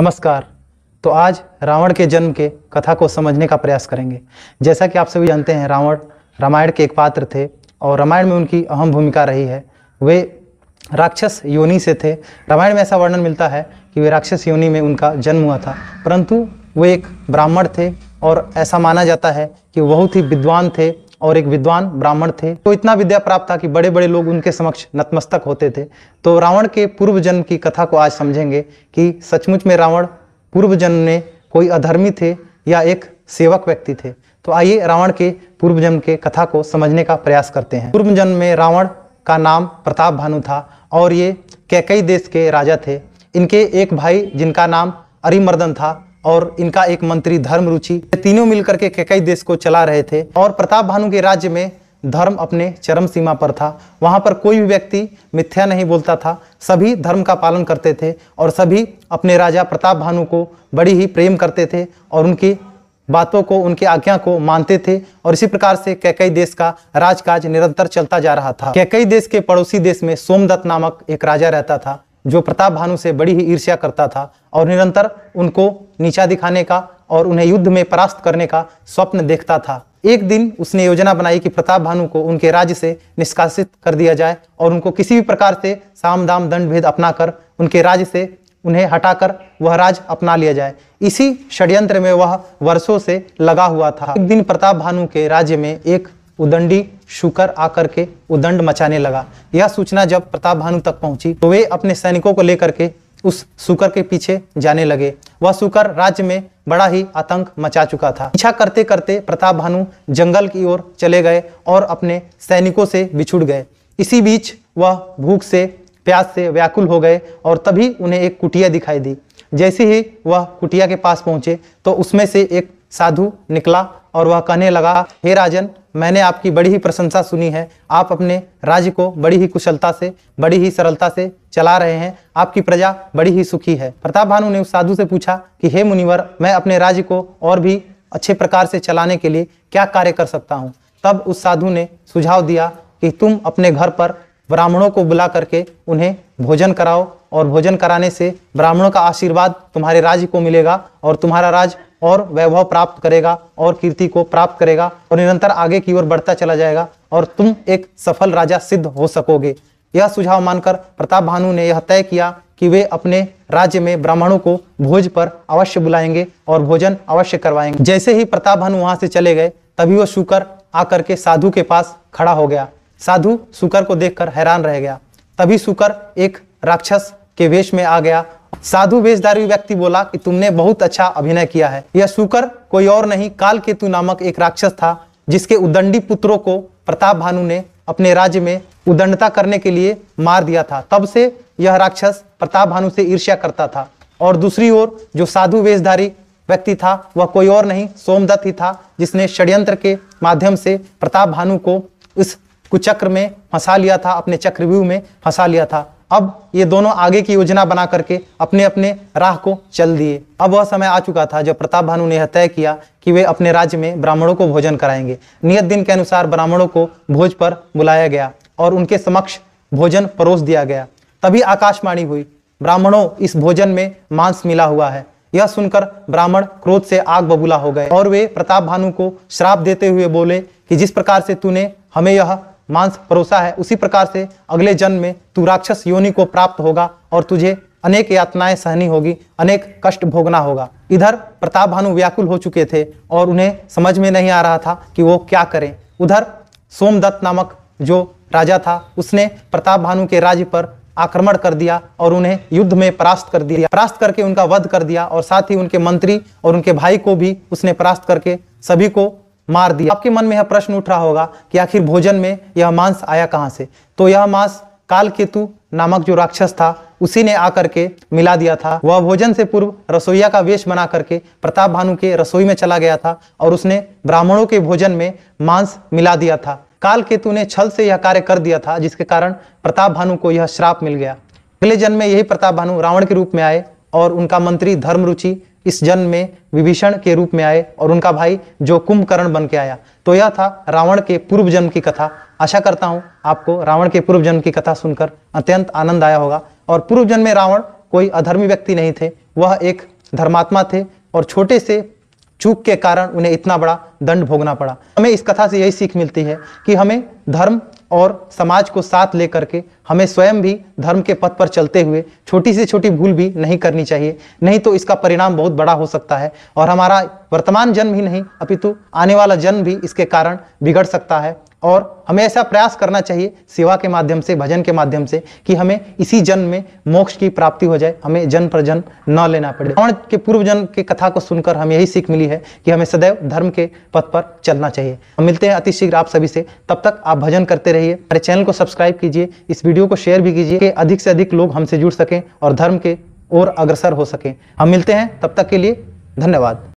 नमस्कार तो आज रावण के जन्म के कथा को समझने का प्रयास करेंगे जैसा कि आप सभी जानते हैं रावण रामायण के एक पात्र थे और रामायण में उनकी अहम भूमिका रही है वे राक्षस योनि से थे रामायण में ऐसा वर्णन मिलता है कि वे राक्षस योनि में उनका जन्म हुआ था परंतु वे एक ब्राह्मण थे और ऐसा माना जाता है कि बहुत ही विद्वान थे और एक विद्वान ब्राह्मण थे तो इतना विद्या प्राप्त था कि बड़े बड़े लोग उनके समक्ष नतमस्तक होते थे तो रावण के पूर्व जन्म की कथा को आज समझेंगे कि सचमुच में रावण पूर्व जन्म में कोई अधर्मी थे या एक सेवक व्यक्ति थे तो आइए रावण के पूर्व जन्म के कथा को समझने का प्रयास करते हैं पूर्व जन्म में रावण का नाम प्रताप भानु था और ये कैकई देश के राजा थे इनके एक भाई जिनका नाम अरिमर्दन था और इनका एक मंत्री धर्म रुचि तीनों मिलकर के कैकई देश को चला रहे थे और प्रताप भानु के राज्य में धर्म अपने चरम सीमा पर था वहाँ पर कोई भी व्यक्ति मिथ्या नहीं बोलता था सभी धर्म का पालन करते थे और सभी अपने राजा प्रताप भानु को बड़ी ही प्रेम करते थे और उनकी बातों को उनकी आज्ञा को मानते थे और इसी प्रकार से कैकई देश का राजकाज निरंतर चलता जा रहा था कैकई देश के पड़ोसी देश में सोमदत्त नामक एक राजा रहता था जो प्रताप भानु से बड़ी ही ईर्ष्या करता था और निरंतर उनको नीचा दिखाने का और उन्हें युद्ध में परास्त करने का स्वप्न देखता था एक दिन उसने योजना बनाई कि प्रताप भानु को उनके राज्य से निष्कासित कर दिया जाए और उनको किसी भी प्रकार से साम दाम दंड भेद अपनाकर उनके राज्य से उन्हें हटाकर वह राज अपना लिया जाए इसी षड्यंत्र में वह वर्षों से लगा हुआ था एक दिन प्रताप भानु के राज्य में एक उदंडी शुकर आकर के उदंड मचाने लगा यह सूचना जब प्रताप भानु तक पहुंची तो वे अपने सैनिकों को लेकर के उस सुकर के पीछे जाने लगे वह सुकर राज्य में बड़ा ही आतंक मचा चुका था पीछा करते करते प्रताप भानु जंगल की ओर चले गए और अपने सैनिकों से बिछुड़ गए इसी बीच वह भूख से प्यास से व्याकुल हो गए और तभी उन्हें एक कुटिया दिखाई दी जैसे ही वह कुटिया के पास पहुंचे तो उसमें से एक साधु निकला और वह कहने लगा हे राजन मैंने आपकी बड़ी ही प्रशंसा सुनी है आप अपने राज्य को बड़ी ही कुशलता से बड़ी ही सरलता से चला रहे हैं आपकी प्रजा बड़ी ही सुखी है प्रताप भानु ने उस साधु से पूछा कि हे मुनिवर मैं अपने राज्य को और भी अच्छे प्रकार से चलाने के लिए क्या कार्य कर सकता हूँ तब उस साधु ने सुझाव दिया कि तुम अपने घर पर ब्राह्मणों को बुला करके उन्हें भोजन कराओ और भोजन कराने से ब्राह्मणों का आशीर्वाद तुम्हारे राज्य को मिलेगा और तुम्हारा राज और वैभव प्राप्त करेगा और कीर्ति को प्राप्त करेगा और निरंतर आगे की ओर बढ़ता चला जाएगा और तुम एक सफल राजा सिद्ध हो सकोगे यह सुझाव मानकर प्रताप भानु ने यह तय किया कि वे अपने राज्य में ब्राह्मणों को भोज पर अवश्य बुलाएंगे और भोजन अवश्य करवाएंगे जैसे ही प्रताप भानु वहां से चले गए तभी वह शुकर आकर के साधु के पास खड़ा हो गया साधु सुकर को देखकर हैरान रह गया तभी सुकर एक राक्षस के वेश में आ गया साधु वेशधारी व्यक्ति बोला कि तुमने बहुत अच्छा अभिनय किया है यह सुकर कोई और नहीं काल केतु नामक एक राक्षस था जिसके उदंडी पुत्रों को प्रताप भानु ने अपने राज्य में उदंडता करने के लिए मार दिया था तब से यह राक्षस प्रताप भानु से ईर्ष्या करता था और दूसरी ओर जो साधु वेशधारी व्यक्ति था वह कोई और नहीं सोमदत्त ही था जिसने षड्यंत्र के माध्यम से प्रताप भानु को इस कुचक्र में फंसा लिया था अपने चक्रव्यूह में फंसा लिया था अब ये दोनों आगे की योजना बना करके अपने अपने राह को चल दिए अब वह समय आ चुका था जब प्रताप भानु ने यह तय किया कि वे अपने राज्य में ब्राह्मणों को भोजन कराएंगे नियत दिन के अनुसार ब्राह्मणों को भोज पर बुलाया गया और उनके समक्ष भोजन परोस दिया गया तभी आकाशवाणी हुई ब्राह्मणों इस भोजन में मांस मिला हुआ है यह सुनकर ब्राह्मण क्रोध से आग बबूला हो गए और वे प्रताप भानु को श्राप देते हुए बोले कि जिस प्रकार से तूने हमें यह मांस परोसा है उसी प्रकार से अगले जन्म में तू राक्षस योनि को प्राप्त होगा और तुझे अनेक यातनाएं सहनी होगी अनेक कष्ट भोगना होगा इधर प्रताप भानु व्याकुल हो चुके थे और उन्हें समझ में नहीं आ रहा था कि वो क्या करें उधर सोमदत्त नामक जो राजा था उसने प्रताप भानु के राज्य पर आक्रमण कर दिया और उन्हें युद्ध में परास्त कर दिया परास्त करके उनका वध कर दिया और साथ ही उनके मंत्री और उनके भाई को भी उसने परास्त करके सभी को मार दिया आपके मन में यह प्रश्न उठ रहा होगा कि आखिर भोजन में यह मांस आया कहां से तो यह मांस काल केतु नामक जो राक्षस था उसी ने आकर के मिला दिया था वह भोजन से पूर्व रसोईया का वेश बना करके प्रताप भानु के रसोई में चला गया था और उसने ब्राह्मणों के भोजन में मांस मिला दिया था काल केतु ने छल से यह कार्य कर दिया था जिसके कारण प्रताप भानु को यह श्राप मिल गया अगले जन्म में यही प्रताप भानु रावण के रूप में आए और उनका मंत्री धर्मरुचि इस जन्म में विभीषण के रूप में आए और उनका भाई जो कुंभकर्ण बन के आया तो यह था रावण के पूर्व जन्म की कथा आशा करता हूँ आपको रावण के पूर्व जन्म की कथा सुनकर अत्यंत आनंद आया होगा और पूर्व जन्म में रावण कोई अधर्मी व्यक्ति नहीं थे वह एक धर्मात्मा थे और छोटे से चूक के कारण उन्हें इतना बड़ा दंड भोगना पड़ा हमें इस कथा से यही सीख मिलती है कि हमें धर्म और समाज को साथ लेकर के हमें स्वयं भी धर्म के पथ पर चलते हुए छोटी से छोटी भूल भी नहीं करनी चाहिए नहीं तो इसका परिणाम बहुत बड़ा हो सकता है और हमारा वर्तमान जन्म ही नहीं अपितु आने वाला जन्म भी इसके कारण बिगड़ सकता है और हमें ऐसा प्रयास करना चाहिए सेवा के माध्यम से भजन के माध्यम से कि हमें इसी जन्म में मोक्ष की प्राप्ति हो जाए हमें जन पर जन न लेना पड़े रावण के पूर्व जन्म की कथा को सुनकर हमें यही सीख मिली है कि हमें सदैव धर्म के पथ पर चलना चाहिए हम मिलते हैं अतिशीघ्र आप सभी से तब तक आप भजन करते रहिए हमारे चैनल को सब्सक्राइब कीजिए इस वीडियो को शेयर भी कीजिए कि अधिक से अधिक लोग हमसे जुड़ सकें और धर्म के और अग्रसर हो सकें हम मिलते हैं तब तक के लिए धन्यवाद